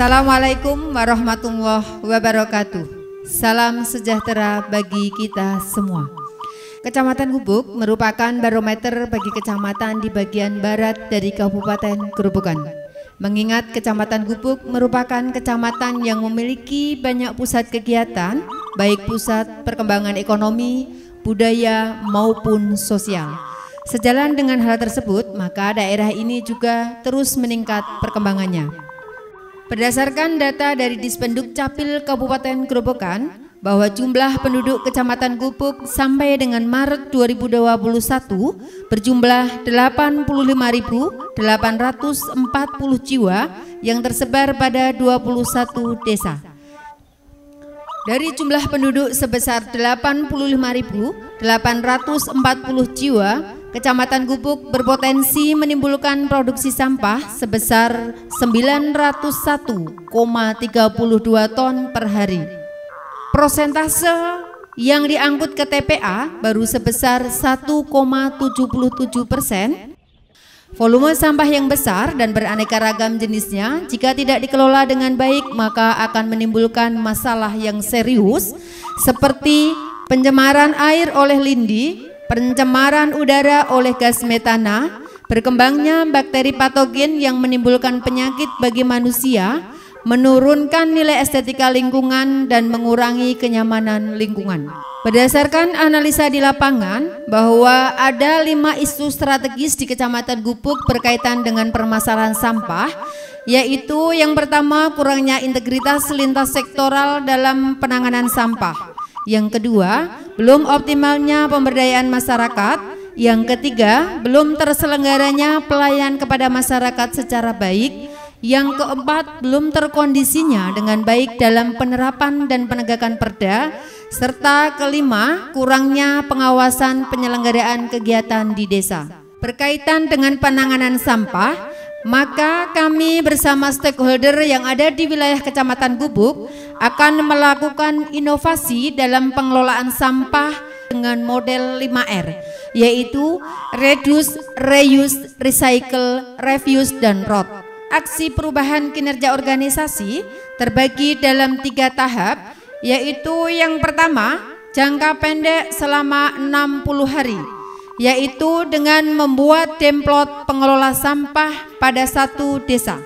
Assalamualaikum warahmatullahi wabarakatuh. Salam sejahtera bagi kita semua. Kecamatan Gubuk merupakan barometer bagi kecamatan di bagian barat dari Kabupaten Gerobogan. Mengingat Kecamatan Gubuk merupakan kecamatan yang memiliki banyak pusat kegiatan, baik pusat perkembangan ekonomi, budaya maupun sosial. Sejalan dengan hal tersebut, maka daerah ini juga terus meningkat perkembangannya. Berdasarkan data dari Dispenduk Capil Kabupaten Grobogan, bahwa jumlah penduduk Kecamatan Gubuk sampai dengan Maret 2021 berjumlah 85.840 jiwa yang tersebar pada 21 desa. Dari jumlah penduduk sebesar 85.840 jiwa, Kecamatan Gubuk berpotensi menimbulkan produksi sampah sebesar 901,32 ton per hari. Prosentase yang diangkut ke TPA baru sebesar 1,77 persen. Volume sampah yang besar dan beraneka ragam jenisnya jika tidak dikelola dengan baik maka akan menimbulkan masalah yang serius seperti pencemaran air oleh lindi, pencemaran udara oleh gas metana, berkembangnya bakteri patogen yang menimbulkan penyakit bagi manusia, menurunkan nilai estetika lingkungan dan mengurangi kenyamanan lingkungan. Berdasarkan analisa di lapangan bahwa ada lima isu strategis di Kecamatan Gupuk berkaitan dengan permasalahan sampah, yaitu yang pertama kurangnya integritas lintas sektoral dalam penanganan sampah. Yang kedua, belum optimalnya pemberdayaan masyarakat, yang ketiga, belum terselenggaranya pelayan kepada masyarakat secara baik, yang keempat, belum terkondisinya dengan baik dalam penerapan dan penegakan perda, serta kelima, kurangnya pengawasan penyelenggaraan kegiatan di desa. Berkaitan dengan penanganan sampah, maka kami bersama stakeholder yang ada di wilayah Kecamatan Gubuk akan melakukan inovasi dalam pengelolaan sampah dengan model 5R yaitu reduce, reuse, recycle, refuse dan rot. Aksi perubahan kinerja organisasi terbagi dalam tiga tahap yaitu yang pertama jangka pendek selama 60 hari yaitu dengan membuat templot pengelola sampah pada satu desa.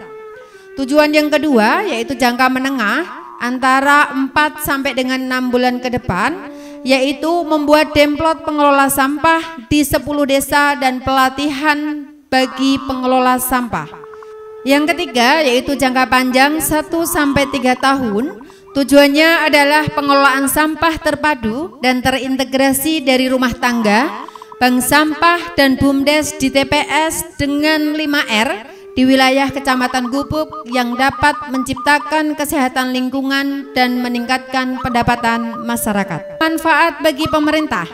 Tujuan yang kedua yaitu jangka menengah antara 4 sampai dengan 6 bulan ke depan yaitu membuat templot pengelola sampah di 10 desa dan pelatihan bagi pengelola sampah. Yang ketiga yaitu jangka panjang 1 sampai 3 tahun Tujuannya adalah pengelolaan sampah terpadu dan terintegrasi dari rumah tangga bank sampah dan BUMDes di TPS dengan 5R di wilayah Kecamatan Gubuk yang dapat menciptakan kesehatan lingkungan dan meningkatkan pendapatan masyarakat. Manfaat bagi pemerintah.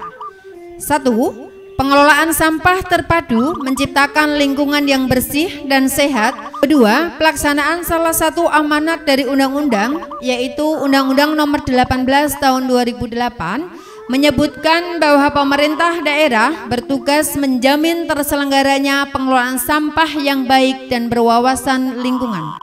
satu, Pengelolaan sampah terpadu menciptakan lingkungan yang bersih dan sehat. Kedua, pelaksanaan salah satu amanat dari undang-undang yaitu Undang-Undang Nomor 18 Tahun 2008 menyebutkan bahwa pemerintah daerah bertugas menjamin terselenggaranya pengelolaan sampah yang baik dan berwawasan lingkungan.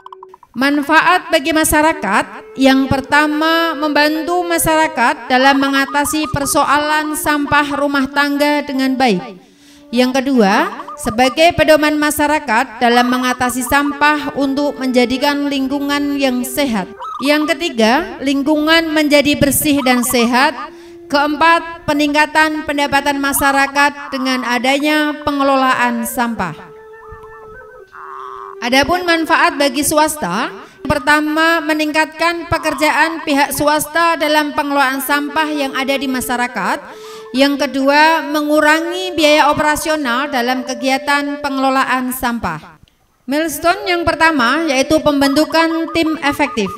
Manfaat bagi masyarakat yang pertama membantu masyarakat dalam mengatasi persoalan sampah rumah tangga dengan baik. Yang kedua, sebagai pedoman masyarakat dalam mengatasi sampah untuk menjadikan lingkungan yang sehat. Yang ketiga, lingkungan menjadi bersih dan sehat Keempat, peningkatan pendapatan masyarakat dengan adanya pengelolaan sampah. Adapun manfaat bagi swasta, pertama meningkatkan pekerjaan pihak swasta dalam pengelolaan sampah yang ada di masyarakat. Yang kedua, mengurangi biaya operasional dalam kegiatan pengelolaan sampah. Milestone yang pertama yaitu pembentukan tim efektif.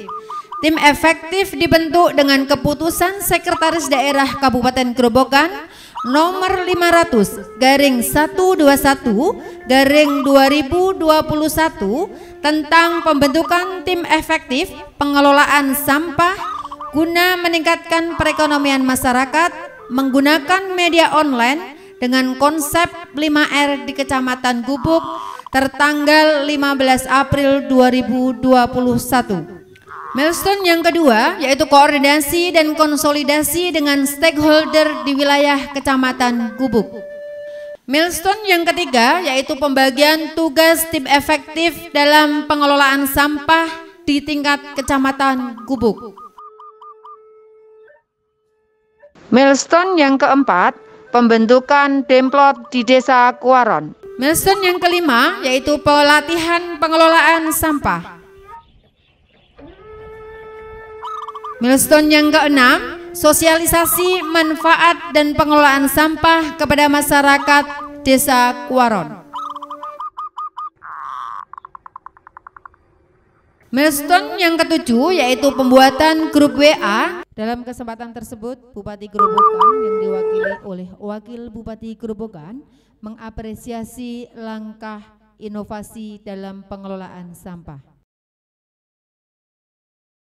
Tim efektif dibentuk dengan keputusan Sekretaris Daerah Kabupaten Gerobokan nomor 500 garing 121 garing 2021 tentang pembentukan tim efektif pengelolaan sampah guna meningkatkan perekonomian masyarakat menggunakan media online dengan konsep 5R di Kecamatan Gubuk tertanggal 15 April 2021. Milestone yang kedua yaitu koordinasi dan konsolidasi dengan stakeholder di wilayah Kecamatan Gubuk. Milestone yang ketiga yaitu pembagian tugas tim efektif dalam pengelolaan sampah di tingkat Kecamatan Gubuk. Milestone yang keempat, pembentukan demplot di Desa Kuaron. Milestone yang kelima yaitu pelatihan pengelolaan sampah. Milestone yang keenam, sosialisasi manfaat dan pengelolaan sampah kepada masyarakat Desa Kuaron. Milestone yang ketujuh yaitu pembuatan grup WA. Dalam kesempatan tersebut, Bupati Gerobokan yang diwakili oleh Wakil Bupati Gerobokan mengapresiasi langkah inovasi dalam pengelolaan sampah.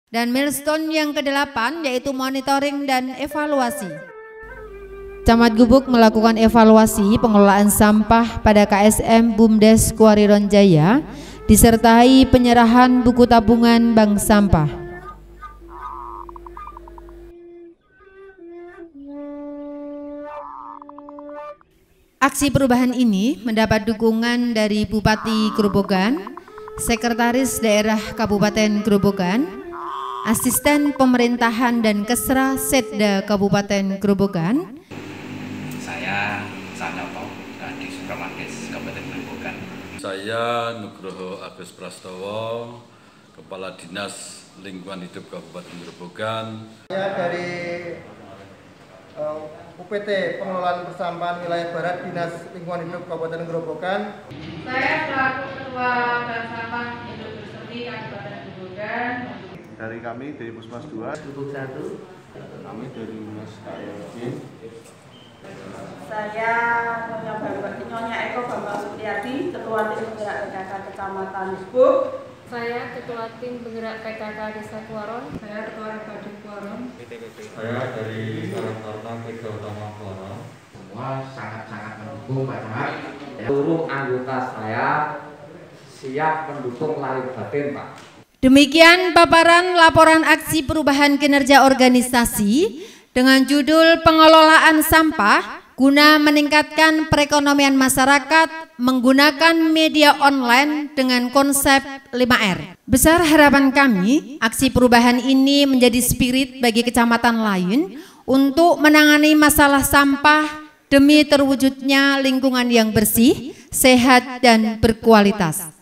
Dan milestone yang kedelapan yaitu monitoring dan evaluasi. Camat Gubuk melakukan evaluasi pengelolaan sampah pada KSM Bumdes Kuari Ronjaya disertai penyerahan buku tabungan bank sampah. Aksi perubahan ini mendapat dukungan dari Bupati Kerobogan, Sekretaris Daerah Kabupaten Kerobogan. Asisten Pemerintahan dan Kesra Setda Kabupaten Grobogan. Saya Sanoto di Sukamandes, Kabupaten Grobogan. Saya Nugroho Agus Prastowo, Kepala Dinas Lingkungan Hidup Kabupaten Grobogan. Saya dari uh, eh, UPT Pengelolaan Persampahan Wilayah Barat Dinas Lingkungan Hidup Kabupaten Grobogan. Saya selaku Ketua Persampahan Hidup Bersih Kabupaten Grobogan dari kami dari Pusmas 2 Cukup satu kami dari Mas KLJ saya Nyonya Bapak Nyonya Eko Bambang Supriyadi Ketua Tim Penggerak PKK Kecamatan Buk saya Ketua Tim Penggerak PKK Desa Kuaron saya Ketua Rekade Kuaron saya dari Karangkarta Tiga Utama Kuaron semua sangat-sangat mendukung Pak Camat seluruh anggota saya siap mendukung lahir batin Pak Demikian paparan laporan aksi perubahan kinerja organisasi dengan judul pengelolaan sampah guna meningkatkan perekonomian masyarakat menggunakan media online dengan konsep 5R. Besar harapan kami, aksi perubahan ini menjadi spirit bagi kecamatan lain untuk menangani masalah sampah demi terwujudnya lingkungan yang bersih, sehat, dan berkualitas.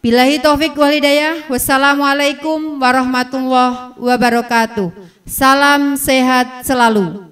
Bilahi taufik wal hidayah. Wassalamualaikum warahmatullahi wabarakatuh. Salam sehat selalu.